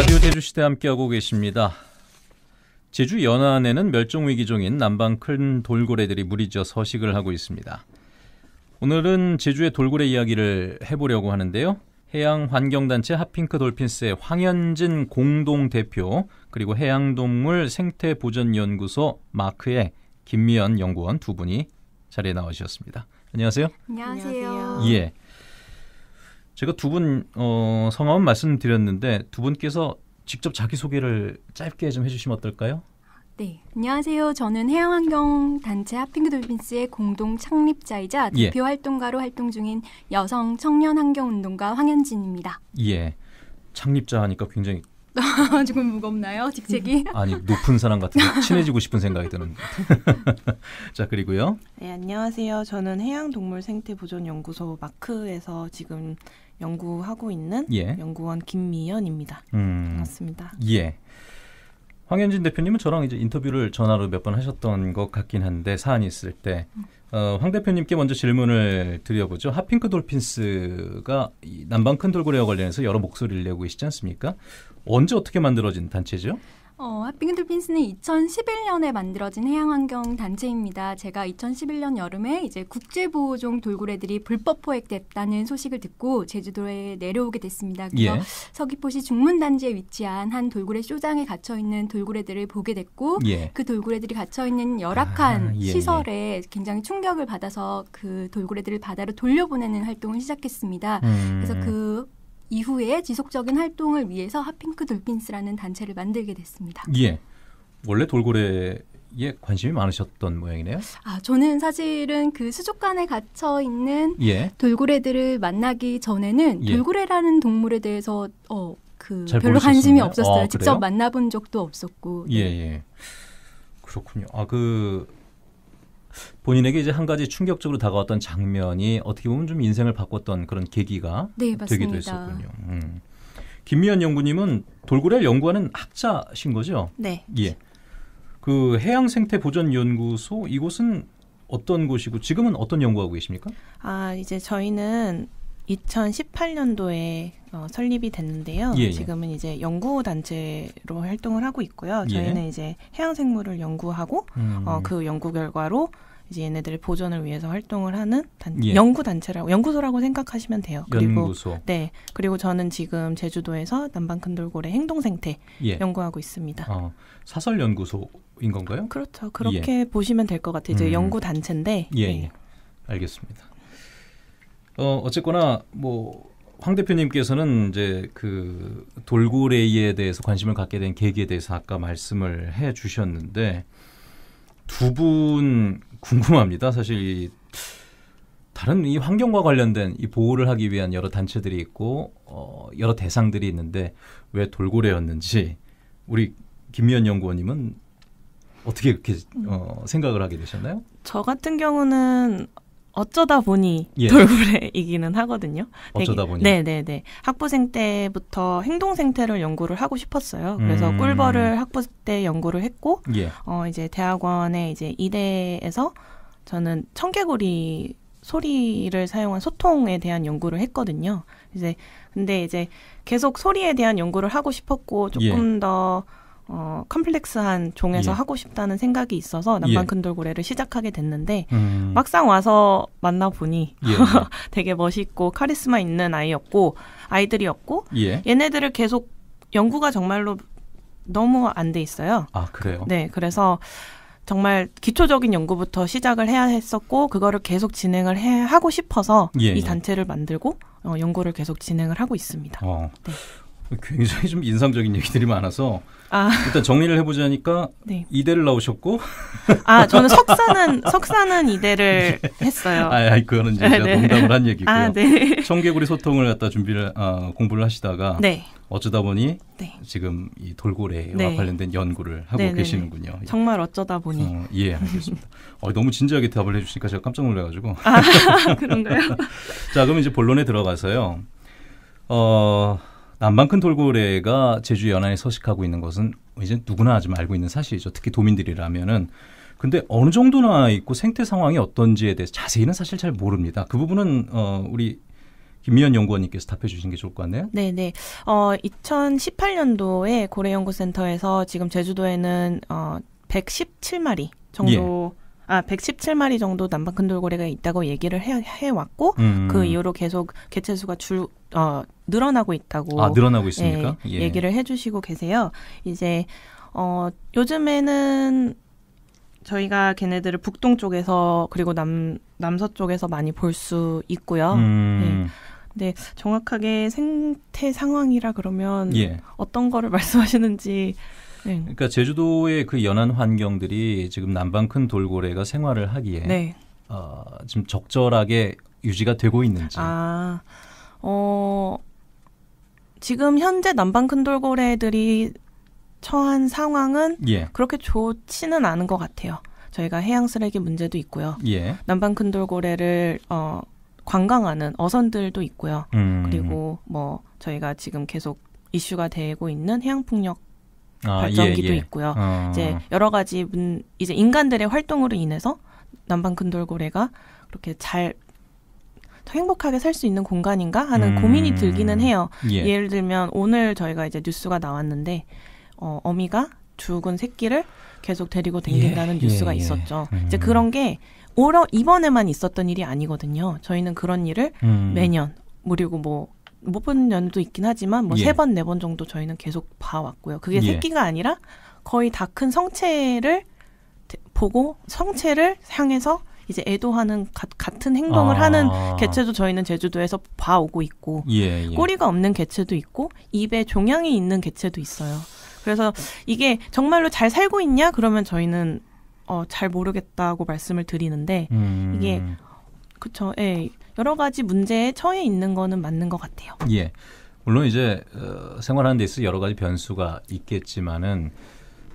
라디오 제주시대 함께하고 계십니다. 제주 연안에는 멸종위기종인 남방 큰 돌고래들이 무리지어 서식을 하고 있습니다. 오늘은 제주의 돌고래 이야기를 해보려고 하는데요. 해양환경단체 핫핑크 돌핀스의 황현진 공동대표 그리고 해양동물 생태보전연구소 마크의 김미연 연구원 두 분이 자리에 나와주셨습니다. 안녕하세요. 안녕하세요. 예. 예. 제가 두 분 어, 성함은 말씀드렸는데 두 분께서 직접 자기 소개를 짧게 좀 해주시면 어떨까요? 네, 안녕하세요. 저는 해양환경 단체 하핑크 돌핀스의 공동 창립자이자 예. 대표 예. 활동가로 활동 중인 여성 청년 환경 운동가 황현진입니다. 예, 창립자 하니까 굉장히 조금 무겁나요 직책이? 음. 아니 높은 사람 같은 친해지고 싶은 생각이 드는. 자 그리고요. 네 안녕하세요. 저는 해양동물생태보존연구소 마크에서 지금 연구하고 있는 예. 연구원 김미연입니다. 음. 반갑습니다. 예. 황현진 대표님은 저랑 이제 인터뷰를 전화로 몇 번 하셨던 것 같긴 한데 사안이 있을 때 음. 어, 황 대표님께 먼저 질문을 드려보죠. 핫핑크 돌핀스가 남방 큰 돌고래와 관련해서 여러 목소리를 내고 계시지 않습니까? 언제 어떻게 만들어진 단체죠? 어, 핫크글핀스는 2011년에 만들어진 해양환경 단체입니다. 제가 2011년 여름에 이제 국제보호종 돌고래들이 불법 포획됐다는 소식을 듣고 제주도에 내려오게 됐습니다. 그래서 예. 서귀포시 중문단지에 위치한 한 돌고래 쇼장에 갇혀 있는 돌고래들을 보게 됐고 예. 그 돌고래들이 갇혀 있는 열악한 아, 예, 예. 시설에 굉장히 충격을 받아서 그 돌고래들을 바다로 돌려보내는 활동을 시작했습니다. 음. 그래서 그 이후에 지속적인 활동을 위해서 핫핑크 돌핀스라는 단체를 만들게 됐습니다. 예. 원래 돌고래 예, 관심이 많으셨던 모양이네요. 아, 저는 사실은 그 수족관에 갇혀 있는 예. 돌고래들을 만나기 전에는 예. 돌고래라는 동물에 대해서 어, 그 별로 관심이 없었어요. 아, 직접 만나본 적도 없었고. 네. 예, 예. 그렇군요. 아, 그 본인에게 이제 한 가지 충격적으로 다가왔던 장면이 어떻게 보면 좀 인생을 바꿨던 그런 계기가 네, 되기도 했었군요. 음. 김미연 연구님은 돌고래를 연구하는 학자신 거죠? 네. 예. 그 해양생태보전연구소 이곳은 어떤 곳이고 지금은 어떤 연구하고 계십니까? 아 이제 저희는 2018년도에 어, 설립이 됐는데요. 예, 예. 지금은 이제 연구 단체로 활동을 하고 있고요. 예. 저희는 예. 이제 해양 생물을 연구하고 음. 어, 그 연구 결과로 이제 얘네들의 보존을 위해서 활동을 하는 단, 예. 연구 단체라고 연구소라고 생각하시면 돼요. 그리고 연구소. 네 그리고 저는 지금 제주도에서 남방 큰돌고래 행동 생태 예. 연구하고 있습니다. 어, 사설 연구소인 건가요? 그렇죠. 그렇게 보시면 될 것 같아요. 이제 음. 연구 단체인데. 예. 알겠습니다. 어, 어쨌거나 뭐. 황 대표님께서는 이제 그 돌고래에 대해서 관심을 갖게 된 계기에 대해서 아까 말씀을 해 주셨는데 두 분 궁금합니다. 사실 이 다른 이 환경과 관련된 이 보호를 하기 위한 여러 단체들이 있고 어, 여러 대상들이 있는데 왜 돌고래였는지 우리 김미연 연구원님은 어떻게 그렇게 어, 생각을 하게 되셨나요? 저 같은 경우는 어쩌다 보니 예. 돌고래이기는 하거든요. 어쩌다 보니. 네네네. 학부생 때부터 행동 생태를 연구를 하고 싶었어요. 그래서 음. 꿀벌을 학부 때 연구를 했고, 예. 어 이제 대학원에 이제 이대에서 저는 청개구리 소리를 사용한 소통에 대한 연구를 했거든요. 이제 근데 이제 계속 소리에 대한 연구를 하고 싶었고 예. 조금 예. 더 어, 컴플렉스한 종에서 예. 하고 싶다는 생각이 있어서 남방큰돌고래를 예. 시작하게 됐는데 음. 막상 와서 만나보니 예. 되게 멋있고 카리스마 있는 아이였고 아이들이었고 예. 얘네들을 계속 연구가 정말로 너무 안 돼 있어요. 아 그래요? 네, 그래서 정말 기초적인 연구부터 시작을 해야 했었고 그거를 계속 진행을 해 하고 싶어서 예, 이 단체를 만들고 어, 연구를 계속 진행을 하고 있습니다. 어. 네. 굉장히 좀 인상적인 얘기들이 많아서 아. 일단 정리를 해보자니까 네. 이대를 나오셨고 아 저는 석사는 석사는 이대를 네. 했어요. 아, 그거는 이제 네, 제가 네. 농담을 한 얘기고요. 아, 네. 청개구리 소통을 갖다 준비를 아, 공부를 하시다가 네. 어쩌다 보니 네. 지금 이 돌고래와 관련된 연구를 하고 계시는군요. 예. 정말 어쩌다 보니. 어, 예, 알겠습니다. 어, 너무 진지하게 답을 해주시니까 제가 깜짝 놀라가지고. 아, 그런가요? 자, 그럼 이제 본론에 들어가서요. 어. 남방큰 돌고래가 제주 연안에 서식하고 있는 것은 이제 누구나 좀 알고 있는 사실이죠. 특히 도민들이라면은. 근데 어느 정도나 있고 생태 상황이 어떤지에 대해서 자세히는 사실 잘 모릅니다. 그 부분은 어 우리 김미연 연구원님께서 답해 주신 게 좋을 것 같네요. 네, 네. 어 2018년도에 고래 연구센터에서 지금 제주도에는 어 117마리 정도 예. 아 117마리 정도 남방 큰돌고래가 있다고 얘기를 해, 해왔고 음. 그 이후로 계속 개체수가 줄 어, 늘어나고 있다고 아 늘어나고 있습니까? 예, 예. 얘기를 해주시고 계세요. 이제 어 요즘에는 저희가 걔네들을 북동 쪽에서 그리고 남 남서쪽에서 많이 볼 수 있고요. 음. 예. 근데 정확하게 생태 상황이라 그러면 예. 어떤 거를 말씀하시는지 네. 그러니까 제주도의 그 연안 환경들이 지금 남방 큰 돌고래가 생활을 하기에 네. 어, 지금 적절하게 유지가 되고 있는지. 아, 어, 지금 현재 남방 큰 돌고래들이 처한 상황은 예. 그렇게 좋지는 않은 것 같아요. 저희가 해양 쓰레기 문제도 있고요. 예. 남방 큰 돌고래를 어, 관광하는 어선들도 있고요. 음. 그리고 뭐 저희가 지금 계속 이슈가 되고 있는 해양 폭력 아, 발전기도 예, 예. 있고요. 어. 이제 여러 가지 문, 이제 인간들의 활동으로 인해서 남방 근돌고래가 그렇게 잘 행복하게 살 수 있는 공간인가 하는 음. 고민이 들기는 해요. 예. 예를 들면 오늘 저희가 이제 뉴스가 나왔는데 어, 어미가 죽은 새끼를 계속 데리고 댕긴다는 예, 뉴스가 예, 예. 있었죠. 음. 이제 그런 게 올해 이번에만 있었던 일이 아니거든요. 저희는 그런 일을 음. 매년 그리고 뭐 못본 연도 있긴 하지만 뭐 세 번 네번 예. 네 정도 저희는 계속 봐왔고요. 그게 예. 새끼가 아니라 거의 다 큰 성체를 보고 성체를 향해서 이제 애도하는 가, 같은 행동을 아. 하는 개체도 저희는 제주도에서 봐오고 있고 예, 예, 꼬리가 없는 개체도 있고 입에 종양이 있는 개체도 있어요. 그래서 이게 정말로 잘 살고 있냐 그러면 저희는 어, 잘 모르겠다고 말씀을 드리는데 음. 이게 그렇죠. 예. 여러 가지 문제에 처해 있는 거는 맞는 것 같아요. 예. 물론 이제 어, 생활하는 데 있어 여러 가지 변수가 있겠지만은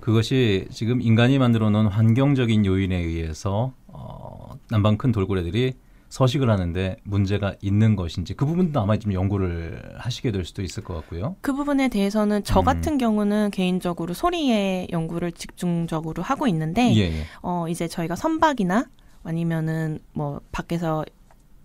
그것이 지금 인간이 만들어 놓은 환경적인 요인에 의해서 어, 난방 큰 돌고래들이 서식을 하는데 문제가 있는 것인지 그 부분도 아마 지금 연구를 하시게 될 수도 있을 것 같고요. 그 부분에 대해서는 저 음. 같은 음. 경우는 개인적으로 소리에 연구를 집중적으로 하고 있는데 예, 예. 어 이제 저희가 선박이나 아니면은 뭐 밖에서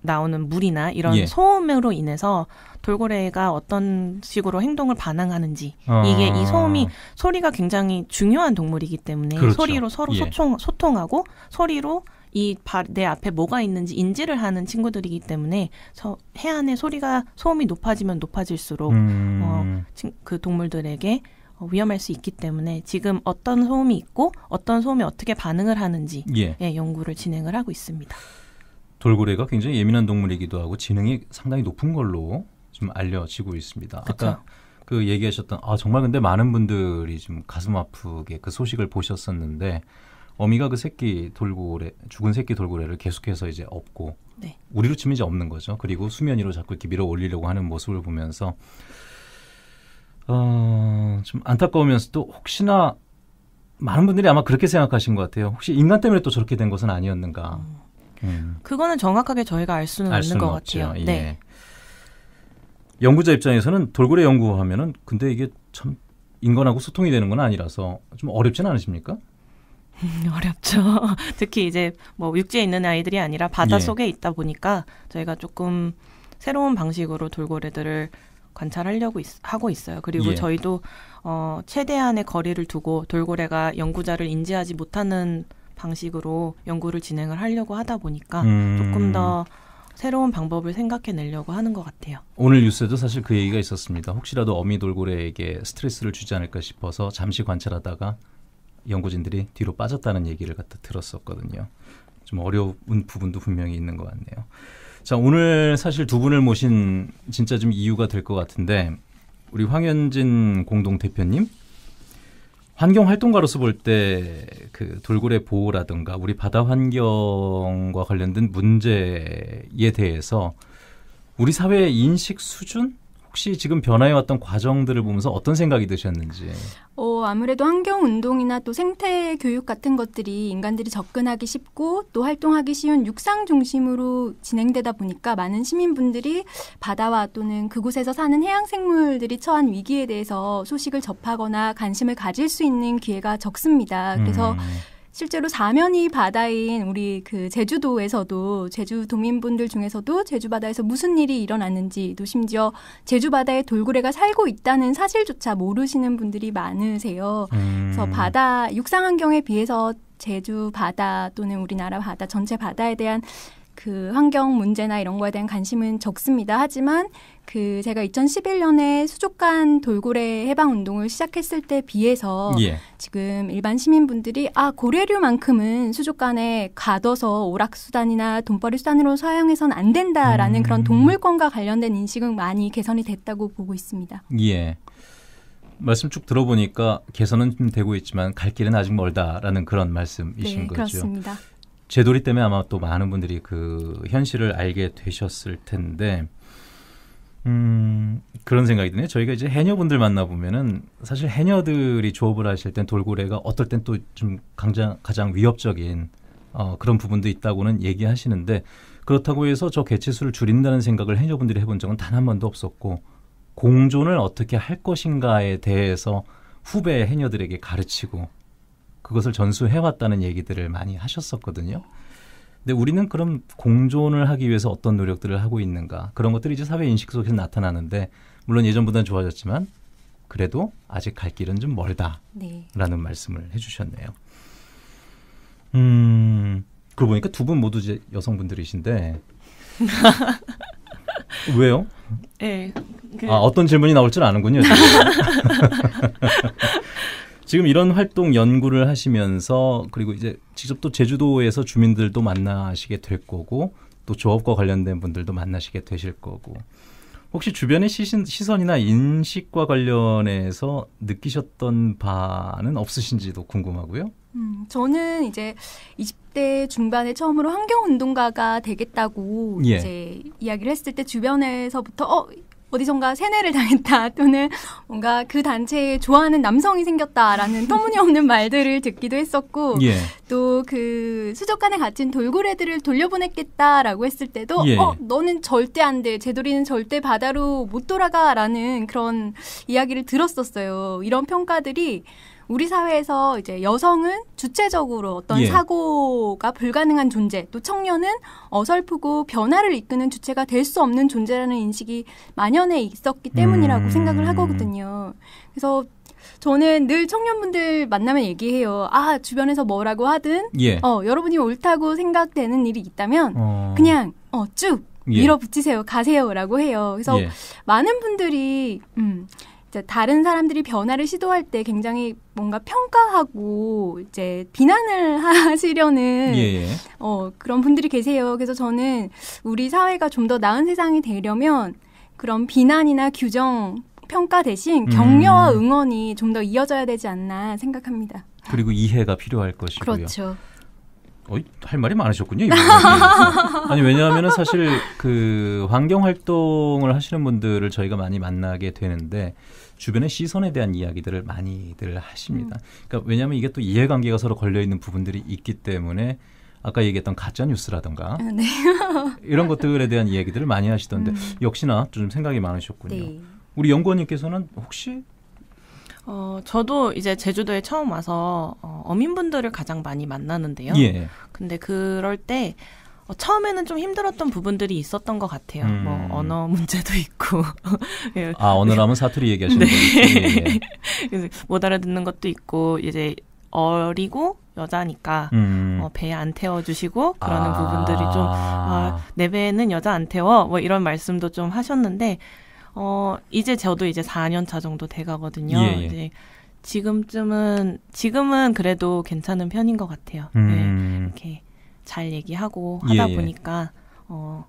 나오는 물이나 이런 예. 소음으로 인해서 돌고래가 어떤 식으로 행동을 반항하는지 아~ 이게 이 소음이 소리가 굉장히 중요한 동물이기 때문에 그렇죠. 소리로 서로 예. 소통 소통하고 소리로 이 내 앞에 뭐가 있는지 인지를 하는 친구들이기 때문에 서, 해안의 소리가 소음이 높아지면 높아질수록 음~ 어, 그 동물들에게 어, 위험할 수 있기 때문에 지금 어떤 소음이 있고 어떤 소음이 어떻게 반응을 하는지 예. 예, 연구를 진행을 하고 있습니다. 돌고래가 굉장히 예민한 동물이기도 하고 지능이 상당히 높은 걸로 좀 알려지고 있습니다. 그쵸? 아까 그 얘기하셨던 아 정말 근데 많은 분들이 지 가슴 아프게 그 소식을 보셨었는데 어미가 그 새끼 돌고래 죽은 새끼 돌고래를 계속해서 이제 업고 네. 우리로 치면 이제 없는 거죠. 그리고 수면 위로 자꾸 이렇게 밀어 올리려고 하는 모습을 보면서 어, 좀 안타까우면서도 혹시나 많은 분들이 아마 그렇게 생각하신 것 같아요. 혹시 인간 때문에 또 저렇게 된 것은 아니었는가. 음. 음. 그거는 정확하게 저희가 알 수는 알 없는 수는 것 없죠. 같아요. 예. 네. 연구자 입장에서는 돌고래 연구하면은 근데 이게 참 인간하고 소통이 되는 건 아니라서 좀 어렵진 않으십니까? 어렵죠. 특히 이제 뭐 육지에 있는 아이들이 아니라 바다 예. 속에 있다 보니까 저희가 조금 새로운 방식으로 돌고래들을 관찰하려고 있, 하고 있어요. 그리고 예. 저희도 어, 최대한의 거리를 두고 돌고래가 연구자를 인지하지 못하는 방식으로 연구를 진행을 하려고 하다 보니까 음. 조금 더 새로운 방법을 생각해내려고 하는 것 같아요. 오늘 뉴스에도 사실 그 얘기가 있었습니다. 혹시라도 어미 돌고래에게 스트레스를 주지 않을까 싶어서 잠시 관찰하다가 연구진들이 뒤로 빠졌다는 얘기를 갖다 들었었거든요. 좀 어려운 부분도 분명히 있는 것 같네요. 자, 오늘 사실 두 분을 모신 진짜 좀 이유가 될 것 같은데 우리 황현진 공동 대표님 환경 활동가로서 볼 때 그 돌고래 보호라든가 우리 바다 환경과 관련된 문제에 대해서 우리 사회의 인식 수준 혹시 지금 변화해왔던 과정들을 보면서 어떤 생각이 드셨는지? 어, 아무래도 환경 운동이나 또 생태 교육 같은 것들이 인간들이 접근하기 쉽고 또 활동하기 쉬운 육상 중심으로 진행되다 보니까 많은 시민분들이 바다와 또는 그곳에서 사는 해양 생물들이 처한 위기에 대해서 소식을 접하거나 관심을 가질 수 있는 기회가 적습니다. 그래서 음. 실제로 사면이 바다인 우리 그 제주도에서도 제주 도민분들 중에서도 제주 바다에서 무슨 일이 일어났는지 또 심지어 제주 바다에 돌고래가 살고 있다는 사실조차 모르시는 분들이 많으세요. 음. 그래서 바다 육상 환경에 비해서 제주 바다 또는 우리나라 바다 전체 바다에 대한 그 환경 문제나 이런 거에 대한 관심은 적습니다. 하지만 그 제가 2011년에 수족관 돌고래 해방 운동을 시작했을 때 비해서 예. 지금 일반 시민분들이 아 고래류만큼은 수족관에 가둬서 오락 수단이나 돈벌이 수단으로 사용해선 안 된다라는 음. 그런 동물권과 관련된 인식은 많이 개선이 됐다고 보고 있습니다. 예. 말씀 쭉 들어보니까 개선은 좀 되고 있지만 갈 길은 아직 멀다라는 그런 말씀이신 네, 거죠. 그렇습니다. 제돌이 때문에 아마 또 많은 분들이 그 현실을 알게 되셨을 텐데 음, 그런 생각이 드네요. 저희가 이제 해녀분들 만나보면은 사실 해녀들이 조업을 하실 땐 돌고래가 어떨 땐 또좀강장 가장 위협적인 어, 그런 부분도 있다고는 얘기하시는데 그렇다고 해서 저 개체수를 줄인다는 생각을 해녀분들이 해본 적은 단 한 번도 없었고 공존을 어떻게 할 것인가에 대해서 후배 해녀들에게 가르치고 그것을 전수해왔다는 얘기들을 많이 하셨었거든요. 근데 우리는 그럼 공존을 하기 위해서 어떤 노력들을 하고 있는가 그런 것들이 이제 사회 인식 속에서 나타나는데 물론 예전보다는 좋아졌지만 그래도 아직 갈 길은 좀 멀다라는 네. 말씀을 해주셨네요. 음 그러고 보니까 두 분 모두 이제 여성분들이신데 왜요? 네, 그... 아 어떤 질문이 나올 줄 아는군요. 지금 이런 활동 연구를 하시면서 그리고 이제 직접 또 제주도에서 주민들도 만나시게 될 거고 또 조업과 관련된 분들도 만나시게 되실 거고 혹시 주변의 시신, 시선이나 인식과 관련해서 느끼셨던 바는 없으신지도 궁금하고요. 음, 저는 이제 20대 중반에 처음으로 환경 운동가가 되겠다고 예. 이제 이야기를 했을 때 주변에서부터 어 어디선가 세뇌를 당했다 또는 뭔가 그 단체에 좋아하는 남성이 생겼다라는 터무니없는 말들을 듣기도 했었고 예. 또그 수족관에 갇힌 돌고래들을 돌려보냈겠다라고 했을 때도 예. 어 너는 절대 안돼 제돌이는 절대 바다로 못 돌아가라는 그런 이야기를 들었었어요 이런 평가들이 우리 사회에서 이제 여성은 주체적으로 어떤 예. 사고가 불가능한 존재, 또 청년은 어설프고 변화를 이끄는 주체가 될 수 없는 존재라는 인식이 만연해 있었기 때문이라고 음. 생각을 하거든요. 그래서 저는 늘 청년분들 만나면 얘기해요. 아 주변에서 뭐라고 하든 예. 어 여러분이 옳다고 생각되는 일이 있다면 어... 그냥 어쭉 예. 밀어붙이세요, 가세요라고 해요. 그래서 예. 많은 분들이 음 이제 다른 사람들이 변화를 시도할 때 굉장히 뭔가 평가하고 이제 비난을 하시려는 예, 예. 어, 그런 분들이 계세요. 그래서 저는 우리 사회가 좀 더 나은 세상이 되려면 그런 비난이나 규정 평가 대신 음. 격려와 응원이 좀 더 이어져야 되지 않나 생각합니다. 그리고 이해가 필요할 것이고요. 그렇죠. 어이, 할 말이 많으셨군요. 아니 왜냐하면 사실 그 환경 활동을 하시는 분들을 저희가 많이 만나게 되는데 주변의 시선에 대한 이야기들을 많이들 하십니다. 음. 그러니까 왜냐하면 이게 또 이해관계가 서로 걸려 있는 부분들이 있기 때문에 아까 얘기했던 가짜 뉴스라든가 아, 네. 이런 것들에 대한 이야기들을 많이 하시던데 음. 역시나 좀 생각이 많으셨군요. 네. 우리 연구원님께서는 혹시 어, 저도 이제 제주도에 처음 와서 어, 어민분들을 가장 많이 만나는데요. 예. 근데 그럴 때 어, 처음에는 좀 힘들었던 부분들이 있었던 것 같아요. 음. 뭐 언어 문제도 있고. 예. 아 언어라면 사투리 얘기하시는 네. 예. 예. 못 알아듣는 것도 있고 이제 어리고 여자니까 음. 어, 배안 태워주시고 그러는 아. 부분들이 좀 아, 내 배에는 여자 안 태워 뭐 이런 말씀도 좀 하셨는데 어, 이제 저도 이제 4년 차 정도 돼 가거든요. 예, 예. 이제 지금쯤은 지금은 그래도 괜찮은 편인 것 같아요. 네. 음. 네, 이렇게 잘 얘기하고 예, 하다 예, 보니까 어,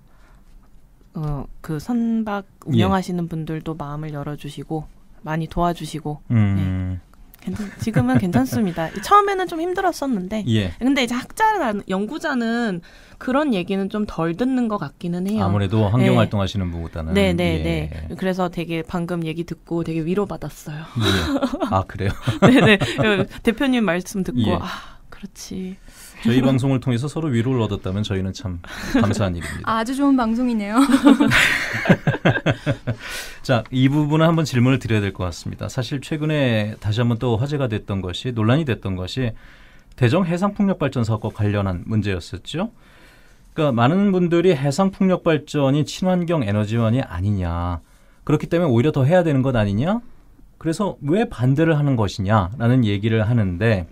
어, 그 선박 운영하시는 예. 분들도 마음을 열어주시고 많이 도와주시고 네. 음. 네. 괜찮, 지금은 괜찮습니다. 처음에는 좀 힘들었었는데 예. 근데 이제 학자나 연구자는 그런 얘기는 좀 덜 듣는 것 같기는 해요. 아무래도 환경 네. 활동하시는 분보다는. 네네 네, 예. 네. 그래서 되게 방금 얘기 듣고 되게 위로받았어요. 예. 아 그래요? 네네. 네. 대표님 말씀 듣고 예. 아 그렇지. 저희 방송을 통해서 서로 위로를 얻었다면 저희는 참 감사한 일입니다. 아, 아주 좋은 방송이네요. 자, 이 부분은 한번 질문을 드려야 될 것 같습니다. 사실 최근에 다시 한번 또 화제가 됐던 것이 논란이 됐던 것이 대정 해상풍력 발전사업과 관련한 문제였었죠. 그러니까 많은 분들이 해상 풍력 발전이 친환경 에너지원이 아니냐. 그렇기 때문에 오히려 더 해야 되는 것 아니냐? 그래서 왜 반대를 하는 것이냐라는 얘기를 하는데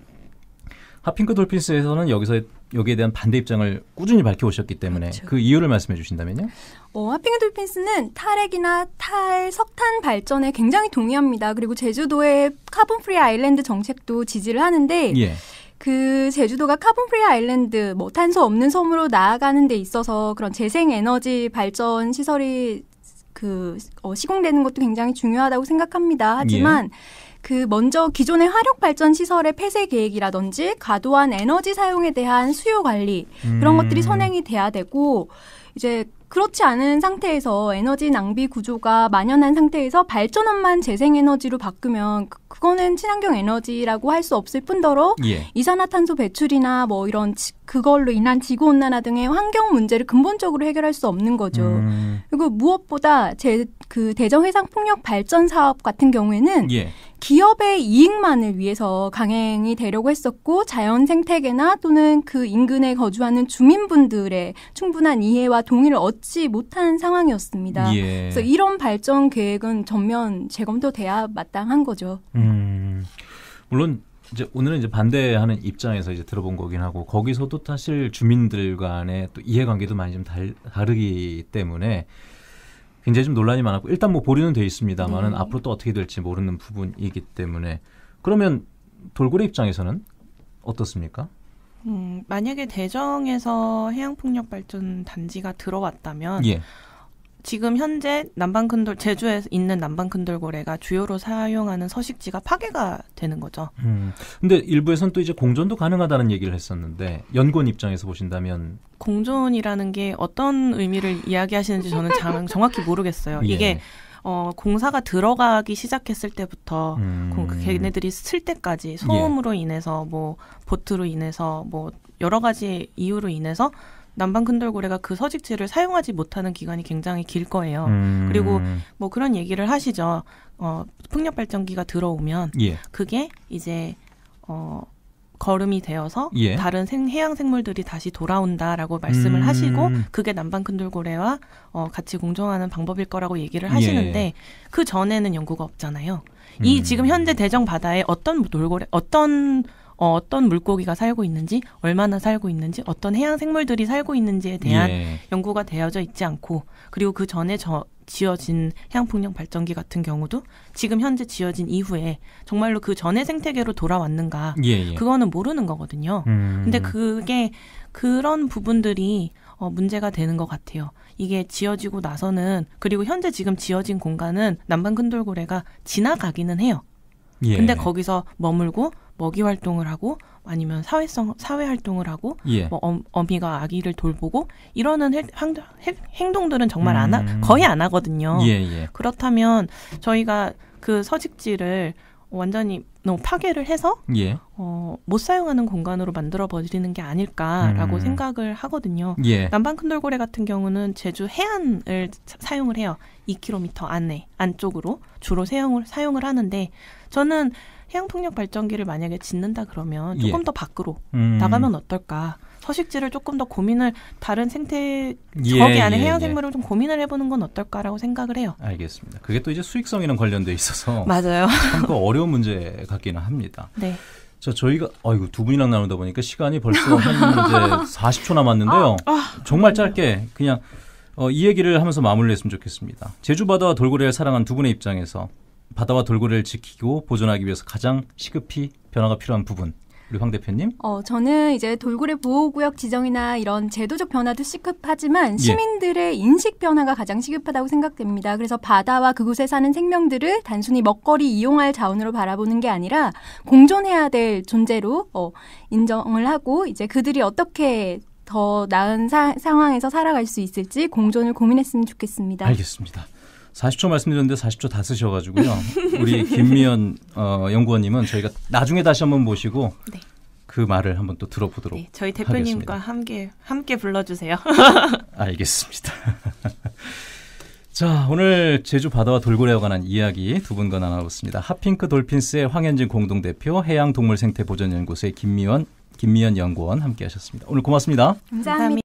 하핑크 돌핀스에서는 여기서 여기에 대한 반대 입장을 꾸준히 밝혀오셨기 때문에 그렇죠. 그 이유를 말씀해 주신다면요? 어, 하핑크 돌핀스는 탈핵이나 탈 석탄 발전에 굉장히 동의합니다. 그리고 제주도의 카본 프리 아일랜드 정책도 지지를 하는데 예. 그 제주도가 카본 프리 아일랜드 뭐 탄소 없는 섬으로 나아가는 데 있어서 그런 재생 에너지 발전 시설이 그 어, 시공되는 것도 굉장히 중요하다고 생각합니다. 예. 하지만 예. 그 먼저 기존의 화력 발전 시설의 폐쇄 계획이라든지 과도한 에너지 사용에 대한 수요 관리 그런 음. 것들이 선행이 돼야 되고 이제 그렇지 않은 상태에서 에너지 낭비 구조가 만연한 상태에서 발전원만 재생에너지로 바꾸면 그, 그거는 친환경 에너지라고 할 수 없을 뿐더러 예. 이산화탄소 배출이나 뭐 이런 그걸로 인한 지구 온난화 등의 환경 문제를 근본적으로 해결할 수 없는 거죠. 음. 그리고 무엇보다 제 그 대정 해상 폭력 발전 사업 같은 경우에는 예. 기업의 이익만을 위해서 강행이 되려고 했었고 자연 생태계나 또는 그 인근에 거주하는 주민분들의 충분한 이해와 동의를 얻지 못한 상황이었습니다. 예. 그래서 이런 발전 계획은 전면 재검토돼야 마땅한 거죠. 음, 물론 이제 오늘은 이제 반대하는 입장에서 이제 들어본 거긴 하고 거기서도 사실 주민들 간의 또 이해관계도 많이 좀 달, 다르기 때문에 굉장히 좀 논란이 많았고 일단 뭐 보류는 돼 있습니다만은 네. 앞으로 또 어떻게 될지 모르는 부분이기 때문에 그러면 돌고래 입장에서는 어떻습니까? 음, 만약에 대정에서 해양폭력 발전 단지가 들어왔다면 예. 지금 현재 남방큰돌 제주에 있는 남방큰돌고래가 주요로 사용하는 서식지가 파괴가 되는 거죠. 음. 근데 일부에서는또 이제 공존도 가능하다는 얘기를 했었는데 연구원 입장에서 보신다면 공존이라는 게 어떤 의미를 이야기하시는지 저는 장, 정확히 모르겠어요. 예. 이게 어, 공사가 들어가기 시작했을 때부터 음. 그 걔네들이 쓸 때까지 예. 소음으로 예. 인해서 뭐 보트로 인해서 뭐 여러 가지 이유로 인해서 남방 큰돌고래가 그 서식지를 사용하지 못하는 기간이 굉장히 길 거예요. 음. 그리고 뭐 그런 얘기를 하시죠. 어, 풍력 발전기가 들어오면 예. 그게 이제 어 걸음이 되어서 예. 다른 생, 해양 생물들이 다시 돌아온다라고 말씀을 음. 하시고 그게 남방큰돌고래와 어, 같이 공존하는 방법일 거라고 얘기를 하시는데 예. 예. 그 전에는 연구가 없잖아요. 음. 이 지금 현재 대정 바다에 어떤 돌고래 어떤 어, 어떤 물고기가 살고 있는지 얼마나 살고 있는지 어떤 해양 생물들이 살고 있는지에 대한 예. 연구가 되어져 있지 않고 그리고 그 전에 저 지어진 해양풍력 발전기 같은 경우도 지금 현재 지어진 이후에 정말로 그 전의 생태계로 돌아왔는가 예, 예. 그거는 모르는 거거든요. 음. 근데 그게 그런 부분들이 어, 문제가 되는 것 같아요. 이게 지어지고 나서는 그리고 현재 지금 지어진 공간은 남방 큰돌고래가 지나가기는 해요. 예. 근데 거기서 머물고 먹이 활동을 하고 아니면 사회성 사회 활동을 하고 예. 뭐 어, 미가 아기를 돌보고 이러는 해, 행, 동들은 정말 음. 안 하, 음. 거의 안 하거든요. 예, 예. 그렇다면 저희가 그 서식지를 완전히 너무 파괴를 해서 예. 어, 못 사용하는 공간으로 만들어 버리는 게 아닐까라고 음. 생각을 하거든요. 예. 남방 큰돌고래 같은 경우는 제주 해안을 사, 사용을 해요. 2km 안에 안쪽으로 주로 사용을 사용을 하는데 저는 해양풍력 발전기를 만약에 짓는다 그러면 예. 조금 예. 더 밖으로 음. 나가면 어떨까? 서식지를 조금 더 고민을 다른 생태 예, 거기 안에 예, 해양 생물을 예. 좀 고민을 해보는 건 어떨까라고 생각을 해요. 알겠습니다. 그게 또 이제 수익성이랑 관련돼 있어서 맞아요. 참그 어려운 문제 같기는 합니다. 네. 자 저희가 아이고 두 분이랑 나누다 보니까 시간이 벌써 한 이제 40초 남았는데요. 아, 아, 정말 짧게 그냥 어, 이 얘기를 하면서 마무리했으면 좋겠습니다. 제주 바다와 돌고래를 사랑한 두 분의 입장에서 바다와 돌고래를 지키고 보존하기 위해서 가장 시급히 변화가 필요한 부분 우리 황 대표님? 어, 저는 이제 돌고래 보호구역 지정이나 이런 제도적 변화도 시급하지만 예. 시민들의 예. 인식 변화가 가장 시급하다고 생각됩니다. 그래서 바다와 그곳에 사는 생명들을 단순히 먹거리 이용할 자원으로 바라보는 게 아니라 공존해야 될 존재로 어, 인정을 하고 이제 그들이 어떻게 더 나은 사, 상황에서 살아갈 수 있을지 공존을 고민했으면 좋겠습니다. 알겠습니다. 40초 말씀드렸는데 40초 다 쓰셔가지고요. 우리 김미연 어, 연구원님은 저희가 나중에 다시 한번 모시고 네. 그 말을 한번 또 들어보도록 네, 저희 대표님과 하겠습니다. 함께 함께 불러주세요. 알겠습니다. 자, 오늘 제주 바다와 돌고래와 관한 이야기 두 분과 나눠봤습니다. 핫핑크 돌핀스의 황현진 공동대표, 해양동물생태보전연구소의 김미연, 김미연 연구원 함께하셨습니다. 오늘 고맙습니다 감사합니다. 감사합니다.